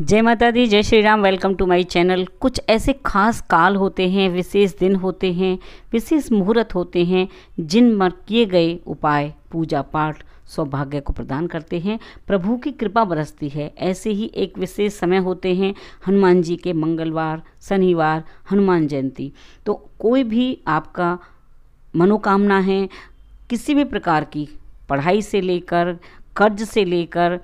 जय माता दी जय Shri Ram welcome to my channel कुछ ऐसे खास काल होते हैं विशेष दिन होते हैं विशेष मुहूर्त होते हैं जिन पर किए गए उपाय पूजा पाठ सौभाग्य को प्रदान करते हैं प्रभु की कृपा बरसती है ऐसे ही एक विशेष समय होते हैं हनुमान जी के मंगलवार शनिवार हनुमान जयंती तो कोई भी आपका मनोकामना है किसी भी प्रकार की पढ़ाई से लेकर कर्ज से लेकर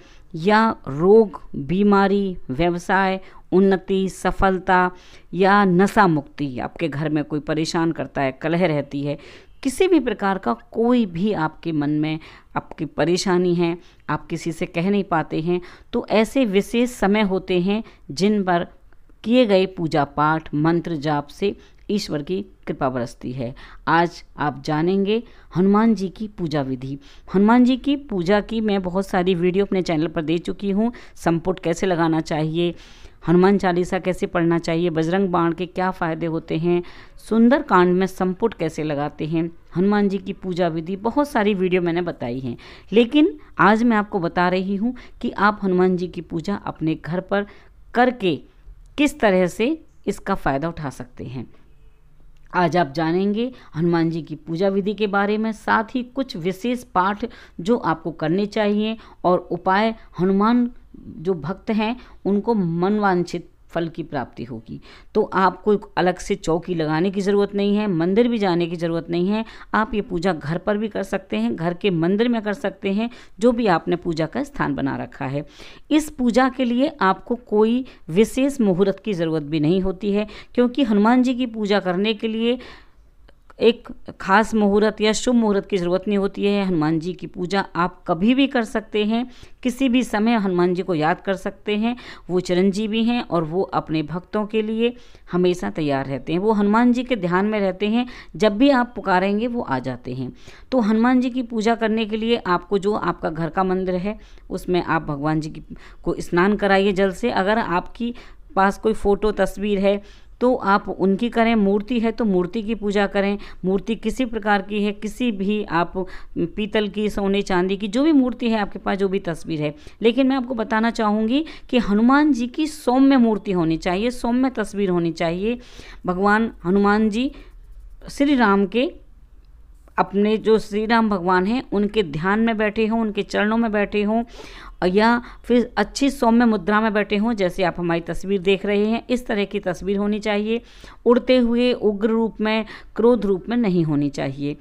या रोग बीमारी व्यवसाय उन्नति सफलता या नशा मुक्ति आपके घर में कोई परेशान करता है कलह रहती है किसी भी प्रकार का कोई भी आपके मन में आपकी परेशानी है आप किसी से कह नहीं पाते हैं तो ऐसे विशेष समय होते हैं जिन पर किए गए पूजा पाठ मंत्र जाप से ईश्वर की कृपा बरसती है आज आप जानेंगे हनुमान जी की पूजा विधि हनुमान जी की पूजा की मैं बहुत सारी वीडियो अपने चैनल पर दे चुकी हूँ संपुट कैसे लगाना चाहिए हनुमान चालीसा कैसे पढ़ना चाहिए बजरंग बाण के क्या फ़ायदे होते हैं सुंदर कांड में संपुट कैसे लगाते हैं हनुमान जी की पूजा विधि बहुत सारी वीडियो मैंने बताई हैं लेकिन आज मैं आपको बता रही हूँ कि आप हनुमान जी की पूजा अपने घर पर करके किस तरह से इसका फ़ायदा उठा सकते हैं आज आप जानेंगे हनुमान जी की पूजा विधि के बारे में साथ ही कुछ विशेष पाठ जो आपको करने चाहिए और उपाय हनुमान जो भक्त हैं उनको मनवांछित फल की प्राप्ति होगी तो आपको अलग से चौकी लगाने की ज़रूरत नहीं है मंदिर भी जाने की ज़रूरत नहीं है आप ये पूजा घर पर भी कर सकते हैं घर के मंदिर में कर सकते हैं जो भी आपने पूजा का स्थान बना रखा है इस पूजा के लिए आपको कोई विशेष मुहूर्त की ज़रूरत भी नहीं होती है क्योंकि हनुमान जी की पूजा करने के लिए एक खास मुहूर्त या शुभ मुहूर्त की ज़रूरत नहीं होती है हनुमान जी की पूजा आप कभी भी कर सकते हैं किसी भी समय हनुमान जी को याद कर सकते हैं वो चिरंजीवी हैं और वो अपने भक्तों के लिए हमेशा तैयार रहते हैं वो हनुमान जी के ध्यान में रहते हैं जब भी आप पुकारेंगे वो आ जाते हैं तो हनुमान जी की पूजा करने के लिए आपको जो आपका घर का मंदिर है उसमें आप भगवान जी की को स्नान कराइए जल से अगर आपकी पास कोई फ़ोटो तस्वीर है तो आप उनकी करें मूर्ति है तो मूर्ति की पूजा करें मूर्ति किसी प्रकार की है किसी भी आप पीतल की सोने चांदी की जो भी मूर्ति है आपके पास जो भी तस्वीर है लेकिन मैं आपको बताना चाहूँगी कि हनुमान जी की सौम्य मूर्ति होनी चाहिए सौम्य तस्वीर होनी चाहिए भगवान हनुमान जी श्री राम के अपने जो श्री राम भगवान हैं उनके ध्यान में बैठे हों उनके चरणों में बैठे हों या फिर अच्छी सौम्य मुद्रा में बैठे हों जैसे आप हमारी तस्वीर देख रहे हैं इस तरह की तस्वीर होनी चाहिए उड़ते हुए उग्र रूप में क्रोध रूप में नहीं होनी चाहिए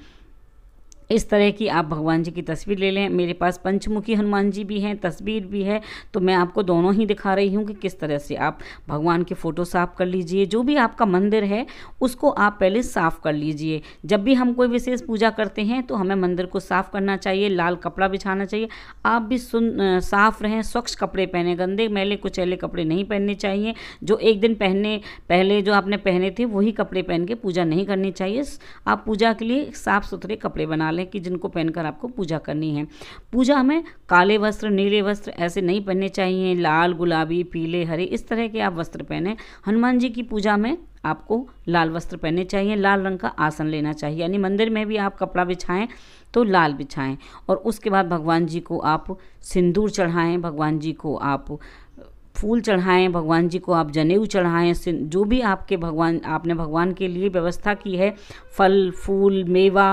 इस तरह की आप भगवान जी की तस्वीर ले लें मेरे पास पंचमुखी हनुमान जी भी हैं तस्वीर भी है तो मैं आपको दोनों ही दिखा रही हूँ कि किस तरह से आप भगवान के फ़ोटो साफ़ कर लीजिए जो भी आपका मंदिर है उसको आप पहले साफ़ कर लीजिए जब भी हम कोई विशेष पूजा करते हैं तो हमें मंदिर को साफ़ करना चाहिए लाल कपड़ा बिछाना चाहिए आप भी सुन साफ़ रहें स्वच्छ कपड़े पहने गंदे मैले कुचैले कपड़े नहीं पहनने चाहिए जो एक दिन पहनने पहले जो आपने पहने थे वही कपड़े पहन के पूजा नहीं करनी चाहिए आप पूजा के लिए साफ़ सुथरे कपड़े बना लें लें कि जिनको पहनकर आपको पूजा करनी है पूजा हमें काले वस्त्र नीले वस्त्र ऐसे नहीं पहनने चाहिए लाल गुलाबी पीले हरे इस तरह के आप वस्त्र पहने हनुमान जी की पूजा में आपको लाल वस्त्र पहनने चाहिए लाल रंग का आसन लेना चाहिए यानी मंदिर में भी आप कपड़ा बिछाएं तो लाल बिछाएं और उसके बाद भगवान जी को आप सिंदूर चढ़ाएं भगवान जी को आप फूल चढ़ाएं भगवान जी को आप जनेऊ चढ़ाएं जो भी आपके भगवान आपने भगवान के लिए व्यवस्था की है फल फूल मेवा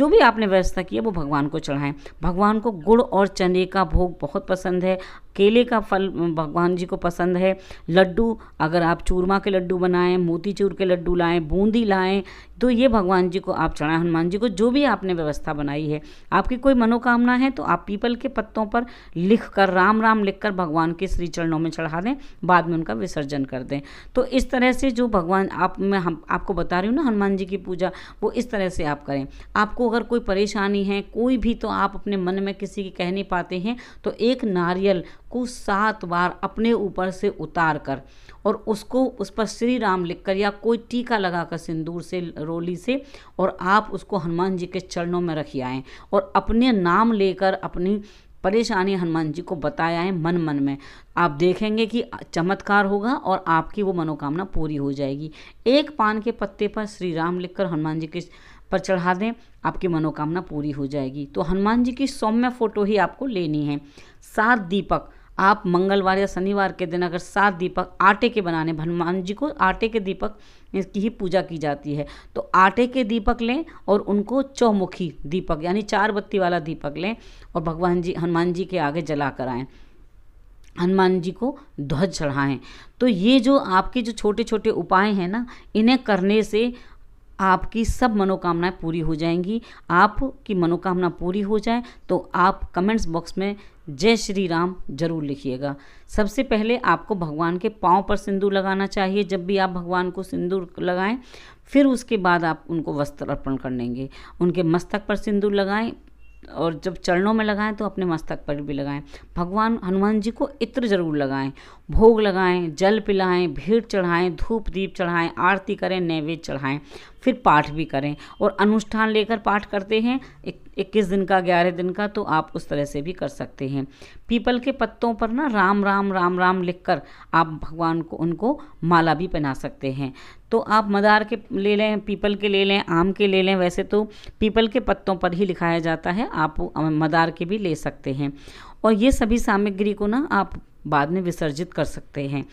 जो भी आपने व्यवस्था की है वो भगवान को चढ़ाएं भगवान को गुड़ और चने का भोग बहुत पसंद है केले का फल भगवान जी को पसंद है लड्डू अगर आप चूरमा के लड्डू बनाएं मोतीचूर के लड्डू लाएं बूंदी लाएं तो ये भगवान जी को आप चढ़ाएं हनुमान जी को जो भी आपने व्यवस्था बनाई है आपकी कोई मनोकामना है तो आप पीपल के पत्तों पर लिख कर राम राम लिख कर भगवान के श्री चरणों में चढ़ा दें बाद में उनका विसर्जन कर दें तो इस तरह से जो भगवान आप मैं हम आपको बता रही हूँ ना हनुमान जी की पूजा वो इस तरह से आप करें आपको अगर कोई परेशानी है कोई भी तो आप अपने मन में किसी की कह नहीं पाते हैं तो एक नारियल को सात बार अपने ऊपर से उतार कर और उसको उस पर श्री राम लिख कर या कोई टीका लगाकर सिंदूर से रोली से और आप उसको हनुमान जी के चरणों में रखी आएँ और अपने नाम लेकर अपनी परेशानी हनुमान जी को बताया है मन मन में आप देखेंगे कि चमत्कार होगा और आपकी वो मनोकामना पूरी हो जाएगी एक पान के पत्ते पर श्री राम लिखकर हनुमान जी के पर चढ़ा दें आपकी मनोकामना पूरी हो जाएगी तो हनुमान जी की सौम्य फ़ोटो ही आपको लेनी है सात दीपक आप मंगलवार या शनिवार के दिन अगर सात दीपक आटे के बनाने हनुमान जी को आटे के दीपक इसकी ही पूजा की जाती है तो आटे के दीपक लें और उनको चौमुखी दीपक यानी चार बत्ती वाला दीपक लें और भगवान जी हनुमान जी के आगे जला कर आएँ हनुमान जी को ध्वज चढ़ाएं तो ये जो आपके जो छोटे छोटे उपाय हैं ना इन्हें करने से आपकी सब मनोकामनाएं पूरी हो जाएंगी आपकी मनोकामना पूरी हो जाए तो आप कमेंट्स बॉक्स में जय श्री राम जरूर लिखिएगा सबसे पहले आपको भगवान के पाँव पर सिंदूर लगाना चाहिए जब भी आप भगवान को सिंदूर लगाएं फिर उसके बाद आप उनको वस्त्र अर्पण कर लेंगे उनके मस्तक पर सिंदूर लगाएं और जब चरणों में लगाएं तो अपने मस्तक पर भी लगाएं भगवान हनुमान जी को इत्र जरूर लगाएं भोग लगाएं जल पिलाएं भीड़ चढ़ाएं धूप दीप चढ़ाएं आरती करें नैवेद्य चढ़ाएं फिर पाठ भी करें और अनुष्ठान लेकर पाठ करते हैं इक्कीस दिन का ग्यारह दिन का तो आप उस तरह से भी कर सकते हैं पीपल के पत्तों पर ना राम राम राम राम लिखकर आप भगवान को उनको माला भी पहना सकते हैं तो आप मदार के ले लें पीपल के ले लें आम के ले लें वैसे तो पीपल के पत्तों पर ही लिखाया जाता है आप मदार के भी ले सकते हैं और ये सभी सामग्री को ना आप बाद में विसर्जित कर सकते हैं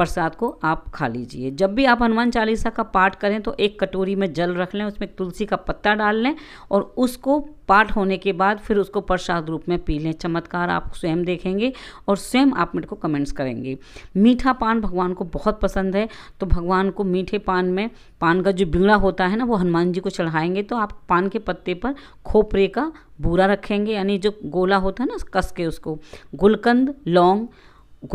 प्रसाद को आप खा लीजिए जब भी आप हनुमान चालीसा का पाठ करें तो एक कटोरी में जल रख लें उसमें तुलसी का पत्ता डाल लें और उसको पाठ होने के बाद फिर उसको प्रसाद रूप में पी लें चमत्कार आप स्वयं देखेंगे और स्वयं आप मेरे को कमेंट्स करेंगे मीठा पान भगवान को बहुत पसंद है तो भगवान को मीठे पान में पान का जो बिगड़ा होता है ना वो हनुमान जी को चढ़ाएंगे तो आप पान के पत्ते पर खोपरे का बूरा रखेंगे यानी जो गोला होता है ना कस के उसको गुलकंद लौंग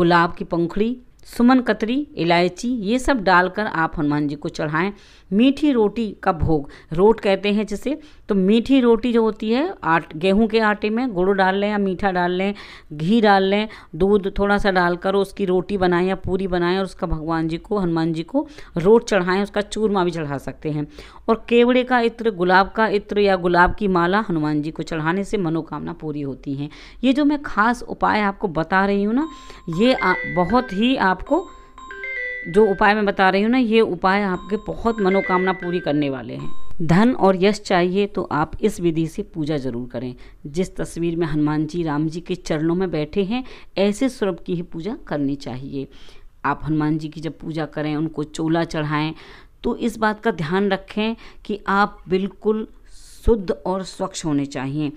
गुलाब की पंखड़ी सुमन कतरी इलायची ये सब डालकर आप हनुमान जी को चढ़ाएं मीठी रोटी का भोग रोट कहते हैं जिसे तो मीठी रोटी जो होती है आट गेहूं के आटे में गुड़ डाल लें या मीठा डाल लें घी डाल लें दूध थोड़ा सा डालकर उसकी रोटी बनाएं या पूरी बनाएं और उसका भगवान जी को हनुमान जी को रोट चढ़ाएं उसका चूरमा भी चढ़ा सकते हैं और केवड़े का इत्र गुलाब का इत्र या गुलाब की माला हनुमान जी को चढ़ाने से मनोकामना पूरी होती है ये जो मैं खास उपाय आपको बता रही हूँ ना ये बहुत ही आप आपको जो उपाय मैं बता रही हूँ ना ये उपाय आपके बहुत मनोकामना पूरी करने वाले हैं धन और यश चाहिए तो आप इस विधि से पूजा जरूर करें जिस तस्वीर में हनुमान जी राम जी के चरणों में बैठे हैं ऐसे स्वरूप की ही पूजा करनी चाहिए आप हनुमान जी की जब पूजा करें उनको चोला चढ़ाएं तो इस बात का ध्यान रखें कि आप बिल्कुल शुद्ध और स्वच्छ होने चाहिए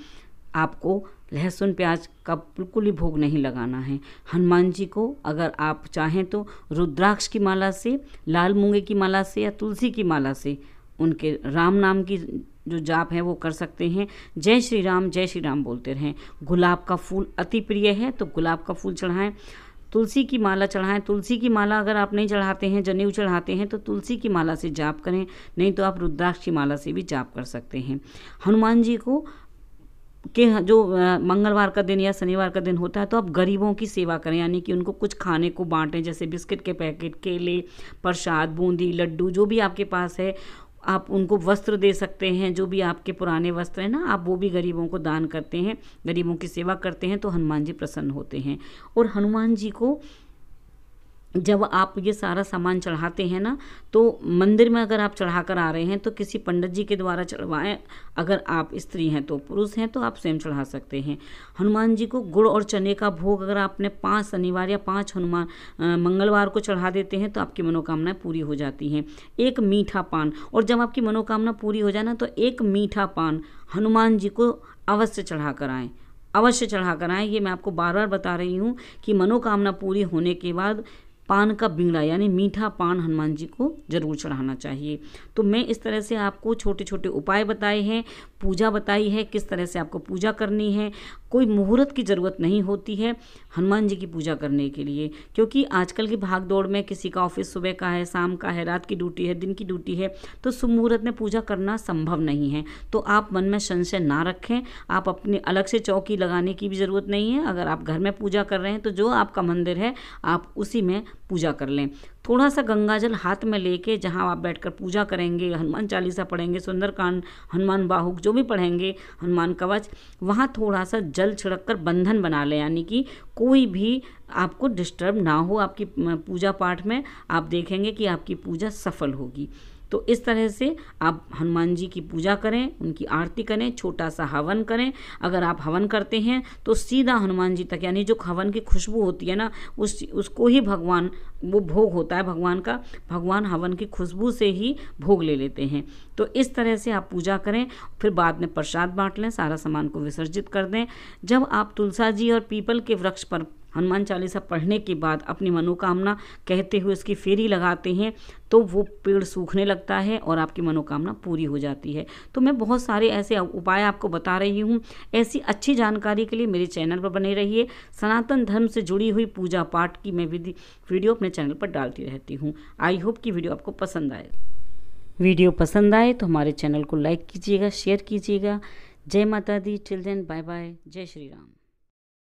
आपको लहसुन प्याज का बिल्कुल ही भोग नहीं लगाना है हनुमान जी को अगर आप चाहें तो रुद्राक्ष की माला से लाल मूंगे की माला से या तुलसी की माला से उनके राम नाम की जो जाप है वो कर सकते हैं जय श्री राम जय श्री राम बोलते रहें गुलाब का फूल अति प्रिय है तो गुलाब का फूल चढ़ाएं तुलसी की माला चढ़ाएं तुलसी की माला अगर आप नहीं चढ़ाते हैं जनेऊ चढ़ाते हैं तो तुलसी की माला से जाप करें नहीं तो आप रुद्राक्ष की माला से भी जाप कर सकते हैं हनुमान जी को के जो मंगलवार का दिन या शनिवार का दिन होता है तो आप गरीबों की सेवा करें यानी कि उनको कुछ खाने को बांटें जैसे बिस्किट के पैकेट केले प्रसाद बूंदी लड्डू जो भी आपके पास है आप उनको वस्त्र दे सकते हैं जो भी आपके पुराने वस्त्र हैं ना आप वो भी गरीबों को दान करते हैं गरीबों की सेवा करते हैं तो हनुमान जी प्रसन्न होते हैं और हनुमान जी को जब आप ये सारा सामान चढ़ाते हैं ना तो मंदिर में अगर आप चढ़ा कर आ रहे हैं तो किसी पंडित जी के द्वारा चढ़वाएं अगर आप स्त्री हैं तो पुरुष हैं तो आप स्वयं चढ़ा सकते हैं हनुमान जी को गुड़ और चने का भोग अगर आपने पाँच शनिवार या पाँच हनुमान मंगलवार को चढ़ा देते हैं तो आपकी मनोकामनाएं पूरी हो जाती हैं एक मीठा पान और जब आपकी मनोकामना पूरी हो जाए ना तो एक मीठा पान हनुमान जी को अवश्य चढ़ा कर आएँ अवश्य चढ़ा कर आएँ ये मैं आपको बार बार बता रही हूँ कि मनोकामना पूरी होने के बाद पान का बिंगड़ा यानी मीठा पान हनुमान जी को जरूर चढ़ाना चाहिए तो मैं इस तरह से आपको छोटे छोटे उपाय बताए हैं पूजा बताई है किस तरह से आपको पूजा करनी है कोई मुहूर्त की ज़रूरत नहीं होती है हनुमान जी की पूजा करने के लिए क्योंकि आजकल की भाग दौड़ में किसी का ऑफिस सुबह का है शाम का है रात की ड्यूटी है दिन की ड्यूटी है तो शुभ मुहूर्त में पूजा करना संभव नहीं है तो आप मन में संशय ना रखें आप अपने अलग से चौकी लगाने की भी ज़रूरत नहीं है अगर आप घर में पूजा कर रहे हैं तो जो आपका मंदिर है आप उसी में पूजा कर लें थोड़ा सा गंगाजल हाथ में लेके जहाँ आप बैठकर पूजा करेंगे हनुमान चालीसा पढ़ेंगे सुंदरकांड हनुमान बाहुक जो भी पढ़ेंगे हनुमान कवच वहाँ थोड़ा सा जल छिड़क कर बंधन बना लें यानी कि कोई भी आपको डिस्टर्ब ना हो आपकी पूजा पाठ में आप देखेंगे कि आपकी पूजा सफल होगी तो इस तरह से आप हनुमान जी की पूजा करें उनकी आरती करें छोटा सा हवन करें अगर आप हवन करते हैं तो सीधा हनुमान जी तक यानी जो हवन की खुशबू होती है ना उस उसको ही भगवान वो भोग होता है भगवान का भगवान हवन की खुशबू से ही भोग ले लेते हैं तो इस तरह से आप पूजा करें फिर बाद में प्रसाद बांट लें सारा सामान को विसर्जित कर दें जब आप तुलसा जी और पीपल के वृक्ष पर हनुमान चालीसा पढ़ने के बाद अपनी मनोकामना कहते हुए उसकी फेरी लगाते हैं तो वो पेड़ सूखने लगता है और आपकी मनोकामना पूरी हो जाती है तो मैं बहुत सारे ऐसे उपाय आपको बता रही हूँ ऐसी अच्छी जानकारी के लिए मेरे चैनल पर बने रहिए सनातन धर्म से जुड़ी हुई पूजा पाठ की मैं विधि वीडियो अपने चैनल पर डालती रहती हूँ आई होप कि वीडियो आपको पसंद आए वीडियो पसंद आए तो हमारे चैनल को लाइक कीजिएगा शेयर कीजिएगा जय माता दी चिल्ड्रेन बाय बाय जय श्री राम